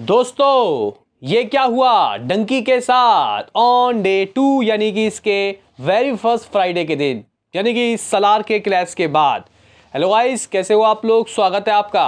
दोस्तों ये क्या हुआ डंकी के साथ ऑन डे टू यानी कि इसके वेरी फर्स्ट फ्राइडे के दिन यानी कि सलार के क्लास के बाद हेलो गाइस कैसे हो आप लोग स्वागत है आपका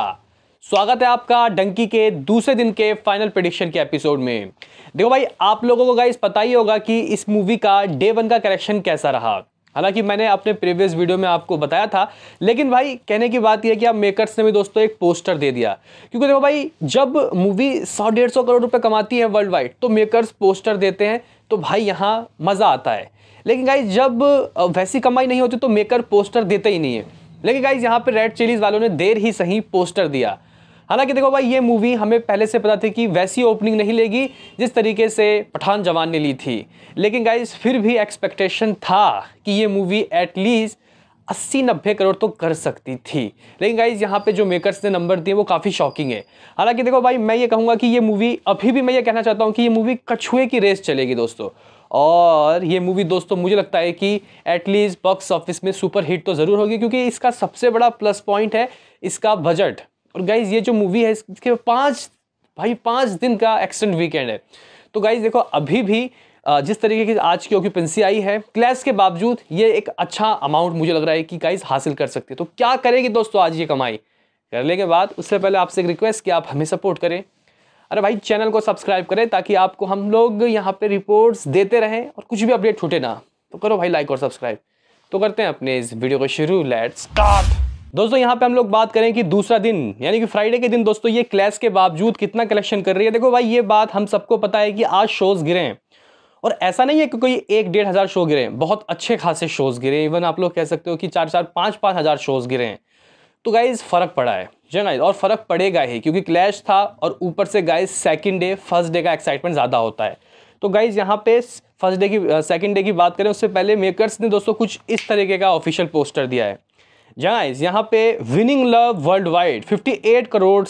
स्वागत है आपका डंकी के दूसरे दिन के फाइनल प्रडिक्शन के एपिसोड में देखो भाई आप लोगों को गाइस पता ही होगा कि इस मूवी का डे वन का करेक्शन कैसा रहा हालांकि मैंने अपने प्रीवियस वीडियो में आपको बताया था लेकिन भाई कहने की बात यह कि आप मेकर्स ने भी दोस्तों एक पोस्टर दे दिया क्योंकि देखो भाई जब मूवी सौ डेढ़ सौ करोड़ रुपये कमाती है वर्ल्ड वाइड तो मेकर्स पोस्टर देते हैं तो भाई यहाँ मज़ा आता है लेकिन गाई जब वैसी कमाई नहीं होती तो मेकर पोस्टर देते ही नहीं है लेकिन गाइज यहाँ पर रेड चिलीज़ वालों ने देर ही सही पोस्टर दिया हालांकि देखो भाई ये मूवी हमें पहले से पता थी कि वैसी ओपनिंग नहीं लेगी जिस तरीके से पठान जवान ने ली थी लेकिन गाइज फिर भी एक्सपेक्टेशन था कि ये मूवी एटलीस्ट अस्सी नब्बे करोड़ तो कर सकती थी लेकिन गाइज यहाँ पे जो मेकर्स ने नंबर दिए वो काफ़ी शॉकिंग है हालांकि देखो भाई मैं ये कहूँगा कि ये मूवी अभी भी मैं ये कहना चाहता हूँ कि ये मूवी कछुए की रेस चलेगी दोस्तों और ये मूवी दोस्तों मुझे लगता है कि एटलीस्ट बॉक्स ऑफिस में सुपर हिट तो ज़रूर होगी क्योंकि इसका सबसे बड़ा प्लस पॉइंट है इसका बजट और गाइज ये जो मूवी है इसके पाँच भाई पाँच दिन का एक्सटेंड वीकेंड है तो गाइज देखो अभी भी जिस तरीके की आज की ऑक्यूपेंसी आई है क्लैश के बावजूद ये एक अच्छा अमाउंट मुझे लग रहा है कि गाइज हासिल कर सकती है तो क्या करेगी दोस्तों आज ये कमाई करने के बाद उससे पहले आपसे एक रिक्वेस्ट कि आप हमें सपोर्ट करें अरे भाई चैनल को सब्सक्राइब करें ताकि आपको हम लोग यहाँ पे रिपोर्ट्स देते रहें और कुछ भी अपडेट छूटे ना तो करो भाई लाइक और सब्सक्राइब तो करते हैं अपने इस वीडियो को शुरू लेट्स स्टार्ट दोस्तों यहाँ पे हम लोग बात करें कि दूसरा दिन यानी कि फ्राइडे के दिन दोस्तों ये क्लैश के बावजूद कितना कलेक्शन कर रही है देखो भाई ये बात हम सबको पता है कि आज शोज़ गिरे हैं और ऐसा नहीं है कि कोई एक डेढ़ हज़ार शो गिरे हैं बहुत अच्छे खासे शोज़ गिरे इवन आप लोग कह सकते हो कि चार चार पाँच पाँच हज़ार शोज़ गिरे हैं तो गाइज फ़र्क पड़ा है जनरल और फ़र्क पड़ेगा ही क्योंकि क्लैश था और ऊपर से guys second day first day का एक्साइटमेंट ज़्यादा होता है तो गाइज यहाँ पे फर्स्ट डे की सेकेंड डे की बात करें उससे पहले मेकर्स ने दोस्तों कुछ इस तरीके का ऑफिशियल पोस्टर दिया है गाइस यहाँ पे winning love world wide 58 crore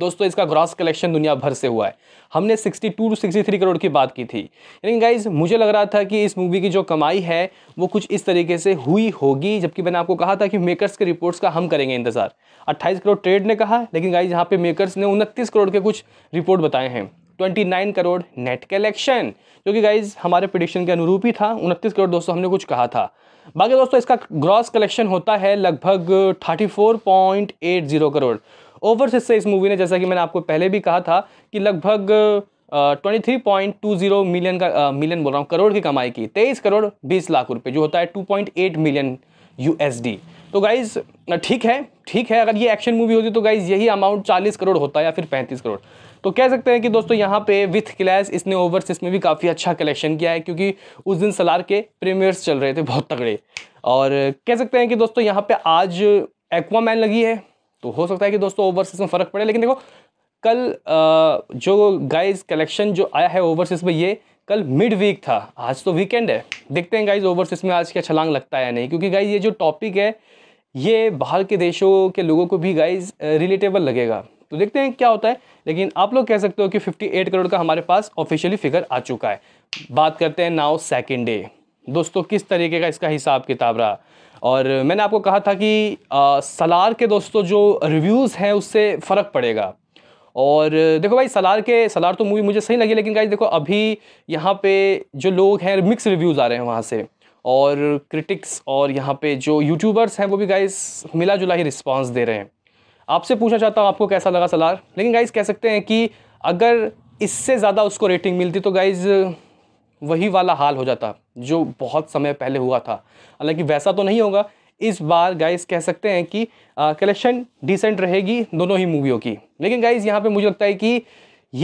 दोस्तों इसका ग्रॉस कलेक्शन दुनिया भर से हुआ है हमने 62 टू थ्री करोड़ की बात की थी लेकिन गाइज मुझे लग रहा था कि इस मूवी की जो कमाई है वो कुछ इस तरीके से हुई होगी जबकि मैंने आपको कहा था कि मेकर्स के रिपोर्ट्स का हम करेंगे इंतज़ार 28 करोड़ ट्रेड ने कहा लेकिन गाइज यहाँ पे मेकर्स ने उनतीस करोड़ के कुछ रिपोर्ट बताए हैं 29 करोड़ नेट कलेक्शन जो कि गाइज हमारे प्रडिक्शन के अनुरूप ही था उनतीस करोड़ दोस्तों हमने कुछ कहा था बाकी दोस्तों इसका ग्रॉस कलेक्शन होता है लगभग 34.80 करोड़ ओवर से इस मूवी ने जैसा कि मैंने आपको पहले भी कहा था कि लगभग twenty three point two zero million का मिलियन uh, बोल रहा हूँ करोड़ की कमाई की तेईस करोड़ बीस लाख रुपये जो होता है two point eight million D तो गाइज ठीक है ठीक है अगर ये एक्शन मूवी होती तो गाइज यही अमाउंट चालीस करोड़ होता है या फिर पैंतीस करोड़ तो कह सकते हैं कि दोस्तों यहाँ पे विथ क्लैश इसने ओवर्स में भी काफ़ी अच्छा कलेक्शन किया है क्योंकि उस दिन सलार के प्रीमियर्स चल रहे थे बहुत तगड़े और कह सकते हैं कि दोस्तों यहाँ पे आज एक्वामैन लगी है तो हो सकता है कि दोस्तों ओवर्स में फ़र्क पड़े लेकिन देखो कल जो गाइज कलेक्शन जो आया है ओवरसीज में ये कल मिड वीक था आज तो वीकेंड है देखते हैं गाइज ओवरसीज में आज क्या छलांग लगता है या नहीं क्योंकि गाइज ये जो टॉपिक है ये बाहर के देशों के लोगों को भी गाइज रिलेटेबल लगेगा तो देखते हैं क्या होता है लेकिन आप लोग कह सकते हो कि 58 करोड़ का हमारे पास ऑफिशियली फिगर आ चुका है बात करते हैं नाउ सेकेंड डे दोस्तों किस तरीके का इसका हिसाब किताब रहा और मैंने आपको कहा था कि आ, सलार के दोस्तों जो रिव्यूज़ हैं उससे फ़र्क पड़ेगा और देखो भाई सलार के सलार तो मूवी मुझे सही लगी लेकिन गाइज देखो अभी यहाँ पे जो लोग हैं मिक्स रिव्यूज़ आ रहे हैं वहाँ से और क्रिटिक्स और यहाँ पे जो यूट्यूबर्स हैं वो भी गाइज मिला जुला ही रिस्पॉन्स दे रहे हैं आपसे पूछना चाहता हूँ आपको कैसा लगा सलार लेकिन गाइज़ कह सकते हैं कि अगर इससे ज़्यादा उसको रेटिंग मिलती तो गाइज़ वही वाला हाल हो जाता जो बहुत समय पहले हुआ था हालांकि वैसा तो नहीं होगा इस बार गाइस कह सकते हैं कि कलेक्शन डिसेंट रहेगी दोनों ही मूवियों की लेकिन गाइस यहाँ पे मुझे लगता है कि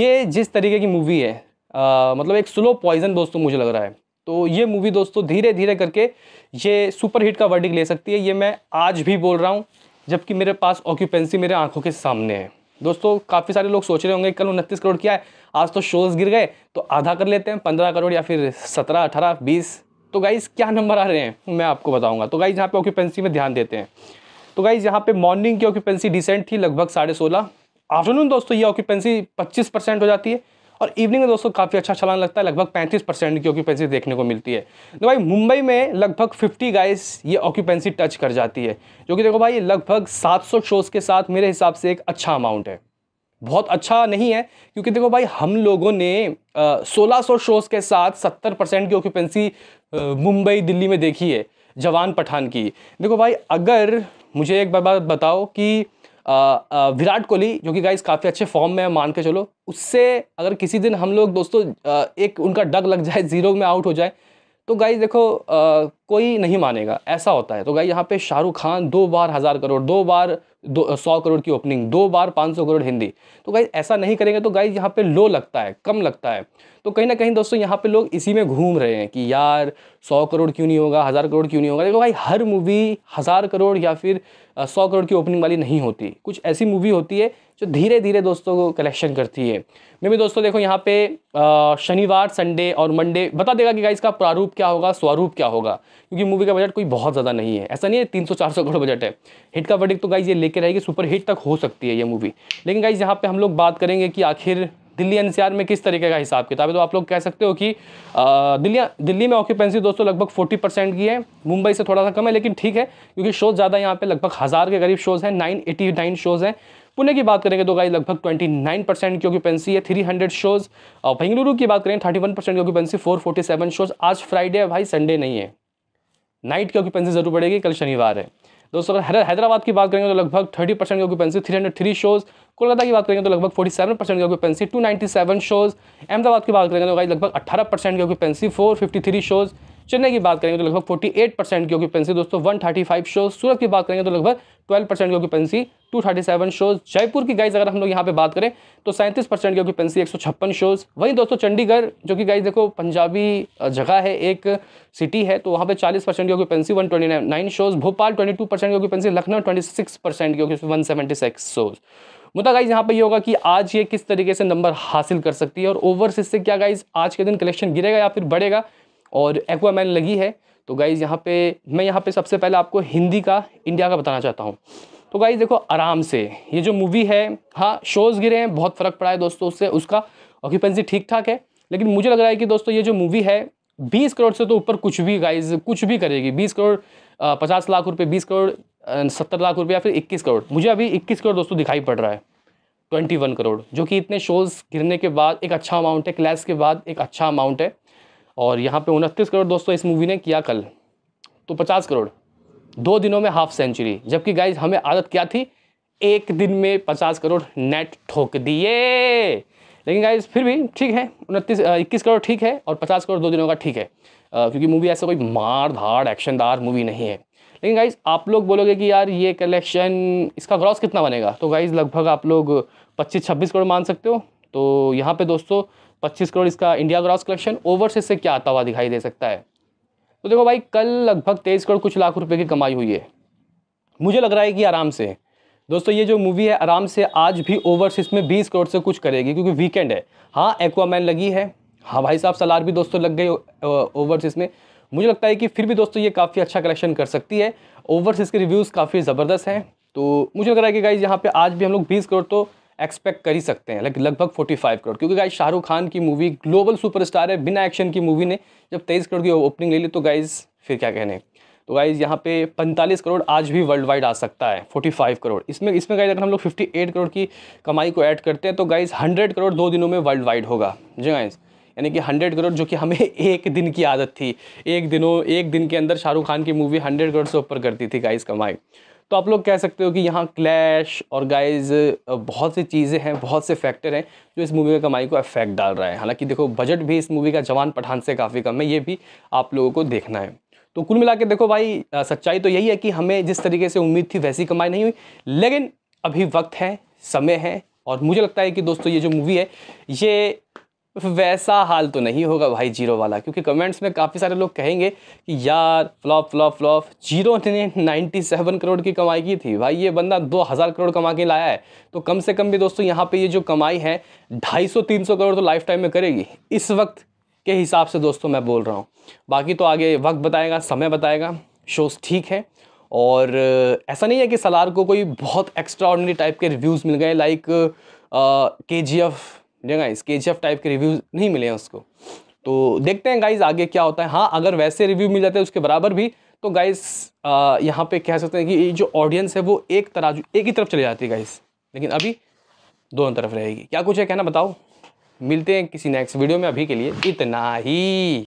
ये जिस तरीके की मूवी है आ, मतलब एक स्लो पॉइजन दोस्तों मुझे लग रहा है तो ये मूवी दोस्तों धीरे धीरे करके ये सुपर हिट का वर्डिंग ले सकती है ये मैं आज भी बोल रहा हूँ जबकि मेरे पास ऑक्यूपेंसी मेरे आंखों के सामने है दोस्तों काफ़ी सारे लोग सोच रहे होंगे कल उनतीस करोड़ किया है आज तो शोज़ गिर गए तो आधा कर लेते हैं पंद्रह करोड़ या फिर सत्रह अठारह बीस तो गाइज़ क्या नंबर आ रहे हैं मैं आपको बताऊँगा तो गाइज़ यहाँ पर ऑक्यूपेंसी में ध्यान देते हैं तो गाइज़ यहाँ पर मॉर्निंग की ऑक्यूपेंसी डिसेंट थी लगभग साढ़े सोलह आफ्टरनून दोस्तों ये ऑक्यूपेंसी पच्चीस परसेंट हो जाती है और इवनिंग में दोस्तों काफ़ी अच्छा चलान लगता है लगभग पैंतीस परसेंट की ऑक्यूपेंसी देखने को मिलती है तो भाई मुंबई में लगभग फिफ्टी गाइस ये ऑक्यूपेंसी टच कर जाती है जो कि देखो भाई लगभग सात सौ शोज़ के साथ मेरे हिसाब से एक अच्छा अमाउंट है बहुत अच्छा नहीं है क्योंकि देखो भाई हम लोगों ने सोलह सौ शोज़ के साथ सत्तर परसेंट की ऑक्यूपेंसी मुंबई दिल्ली में देखी है जवान पठान की देखो भाई अगर मुझे एक बार बात बताओ कि विराट कोहली जो कि गाइस काफ़ी अच्छे फॉर्म में है मान के चलो उससे अगर किसी दिन हम लोग दोस्तों एक उनका डग लग जाए ज़ीरो में आउट हो जाए तो गाइज देखो कोई नहीं मानेगा ऐसा होता है तो गाइस यहाँ पे शाहरुख खान दो बार हज़ार करोड़ दो बार दो सौ करोड़ की ओपनिंग दो बार पाँच सौ करोड़ हिंदी तो गाइज ऐसा नहीं करेंगे तो गाइज यहाँ पे लो लगता है कम लगता है तो कहीं ना कहीं दोस्तों यहाँ पे लोग इसी में घूम रहे हैं कि यार सौ करोड़ क्यों नहीं होगा हज़ार करोड़ क्यों नहीं होगा देखो भाई हर मूवी हज़ार करोड़ या फिर सौ करोड़ की ओपनिंग वाली नहीं होती कुछ ऐसी मूवी होती है जो धीरे धीरे दोस्तों को कलेक्शन करती है मे भी दोस्तों देखो यहाँ पे शनिवार संडे और मंडे बता देगा कि गाइज का प्रारूप क्या होगा स्वरूप क्या होगा क्योंकि मूवी का बजट कोई बहुत ज़्यादा नहीं है ऐसा नहीं है तीन सौ चार सौ करोड़ बजट है हिट का वर्डिक तो गाइज ये के रहेगी सुपर हिट तक हो सकती है ये मूवी लेकिन गाइज यहाँ पे हम लोग बात करेंगे कि आखिर दिल्ली एनसीआर में किस तरीके का हिसाब किताब है तो आप लोग कह सकते हो कि दिल्ली दिल्ली में ऑक्यूपेंसी दोस्तों लगभग 40 परसेंट की है मुंबई से थोड़ा सा कम है लेकिन ठीक है क्योंकि शोज़ ज़्यादा यहाँ पे लगभग हज़ार के करीब शोज़ हैं 989 शोज़ हैं पुणे की बात करेंगे तो गाई लगभग 29 परसेंट की ऑक्यूपेंसी है 300 शोज़ और बेंगलुरु की बात करें 31 परसेंट की ऑक्यूपेंसी 447 शोज़ आज फ्राइडे है भाई संडे नहीं है नाइट की ऑक्यूपेंसी ज़रूर पड़ेगी कल शनिवार है दोस्तों अगर हैदराबाद की बात करेंगे तो लगभग थर्टी परसेंट की occupancy three hundred three shows Kolkata की बात करेंगे तो लगभग फोर्टी सेवन परसेंट की occupancy two ninety seven shows Ahmedabad की बात करेंगे तो लगभग अठारह परसेंट की occupancy four fifty three shows Chennai की बात करेंगे तो लगभग 48 परसेंट की ऑक्यूपेंसी दोस्तों 135 शोज सूरत की बात करेंगे तो लगभग 12 परसेंट की ऑक्यूपेंसी 237 शोज जयपुर की गाइज अगर हम लोग यहाँ पे बात करें तो सैंतीस परसेंट की ऑक्यूपेंसी एक शोज वहीं दोस्तों चंडीगढ़ जो कि गाइज देखो पंजाबी जगह है एक सिटी है तो वहाँ पे चालीस परसेंट की occupancy one shows Bhopal twenty percent की ऑक्यूपेंसी लखनऊ ट्वेंटी परसेंट की ऑक्यूपेंसी वन शोज मुद्दा गाइज यहाँ पे ये होगा कि आज ये किस तरीके से नंबर हासिल कर सकती है और ओवरसीज से क्या गाइज आज के दिन कलेक्शन गिरेगा या फिर बढ़ेगा और एक्वामैन लगी है तो गाइज़ यहाँ पे मैं यहाँ पे सबसे पहले आपको हिंदी का इंडिया का बताना चाहता हूँ तो गाइज़ देखो आराम से ये जो मूवी है हाँ शोज़ गिरे हैं बहुत फ़र्क पड़ा है दोस्तों उससे उसका ऑक्यूपेंसी ठीक ठाक है लेकिन मुझे लग रहा है कि दोस्तों ये जो मूवी है बीस करोड़ से तो ऊपर कुछ भी गाइज कुछ भी करेगी बीस करोड़ पचास लाख रुपये बीस करोड़ सत्तर लाख रुपये या फिर इक्कीस करोड़ मुझे अभी इक्कीस करोड़ दोस्तों दिखाई पड़ रहा है ट्वेंटी वन करोड़ जो कि इतने शोज़ गिरने के बाद एक अच्छा अमाउंट है क्लैश के बाद एक अच्छा अमाउंट है और यहाँ पे उनतीस करोड़ दोस्तों इस मूवी ने किया कल तो पचास करोड़ दो दिनों में हाफ सेंचुरी जबकि गाइज हमें आदत क्या थी एक दिन में पचास करोड़ नेट ठोक दिए लेकिन गाइज फिर भी ठीक है उनतीस इक्कीस करोड़ ठीक है और पचास करोड़ दो दिनों का ठीक है आ, क्योंकि मूवी ऐसा कोई मार धाड़ एक्शनदार मूवी नहीं है लेकिन गाइज आप लोग बोलोगे कि यार ये कलेक्शन इसका ग्रॉस कितना बनेगा तो गाइज लगभग आप लोग पच्चीस छब्बीस करोड़ मान सकते हो तो यहाँ पे दोस्तों पच्चीस करोड़ इसका इंडिया ग्रॉस कलेक्शन ओवरसीज से क्या आता हुआ दिखाई दे सकता है तो देखो भाई कल लगभग तेईस करोड़ कुछ लाख रुपए की कमाई हुई है मुझे लग रहा है कि आराम से दोस्तों ये जो मूवी है आराम से आज भी ओवरसीज में बीस करोड़ से कुछ करेगी क्योंकि वीकेंड है हाँ एक्वामैन लगी है हाँ भाई साहब सलार भी दोस्तों लग गई ओवरसीज़ में मुझे लगता है कि फिर भी दोस्तों ये काफ़ी अच्छा कलेक्शन कर सकती है ओवरसीज़ के रिव्यूज़ काफ़ी ज़बरदस्त हैं तो मुझे लग रहा है कि गाइज यहाँ पे आज भी हम लोग बीस करोड़ तो एक्सपेक्ट कर ही सकते हैं लाइक लगभग 45 करोड़ क्योंकि गाइज शाहरुख खान की मूवी ग्लोबल सुपरस्टार है बिना एक्शन की मूवी ने जब तेईस करोड़ की ओपनिंग ले ली तो गाइज़ फिर क्या कहने तो गाइज़ यहाँ पे 45 करोड़ आज भी वर्ल्ड वाइड आ सकता है 45 करोड़ इसमें इसमें गाइज अगर हम लोग 58 करोड़ की कमाई को ऐड करते हैं तो गाइज़ हंड्रेड करोड़ दो दिनों में वर्ल्ड वाइड होगा जी गाइज़ यानी कि हंड्रेड करोड़ जो कि हमें एक दिन की आदत थी एक दिनों एक दिन के अंदर शाहरुख खान की मूवी हंड्रेड करोड़ से ऊपर करती थी गाइज़ कमाई तो आप लोग कह सकते हो कि यहाँ क्लैश और गाइज बहुत सी चीज़ें हैं बहुत से फैक्टर हैं जो इस मूवी में कमाई को अफेक्ट डाल रहा है हालांकि देखो बजट भी इस मूवी का जवान पठान से काफ़ी कम है ये भी आप लोगों को देखना है तो कुल मिला के देखो भाई सच्चाई तो यही है कि हमें जिस तरीके से उम्मीद थी वैसी कमाई नहीं हुई लेकिन अभी वक्त है समय है और मुझे लगता है कि दोस्तों ये जो मूवी है ये वैसा हाल तो नहीं होगा भाई जीरो वाला क्योंकि कमेंट्स में काफ़ी सारे लोग कहेंगे कि यार फ्लॉप फ्लॉप फ्लॉप जीरो ने सेवन करोड़ की कमाई की थी भाई ये बंदा दो हज़ार करोड़ कमा के लाया है तो कम से कम भी दोस्तों यहाँ पे ये जो कमाई है ढाई सौ तीन सौ करोड़ तो लाइफ टाइम में करेगी इस वक्त के हिसाब से दोस्तों मैं बोल रहा हूँ बाकी तो आगे वक्त बताएगा समय बताएगा शोज़ ठीक है और ऐसा नहीं है कि सलार को कोई बहुत एक्स्ट्रा टाइप के रिव्यूज़ मिल गए लाइक के जी एफ़ ठीक है इसके एच टाइप के रिव्यूज़ नहीं मिले हैं उसको तो देखते हैं गाइज आगे क्या होता है हाँ अगर वैसे रिव्यू मिल जाते हैं उसके बराबर भी तो गाइज यहाँ पे कह सकते हैं कि जो ऑडियंस है वो एक तराजू एक ही तरफ चली जाती है गाइज लेकिन अभी दोनों तरफ रहेगी क्या कुछ है कहना बताओ मिलते हैं किसी नेक्स्ट वीडियो में अभी के लिए इतना ही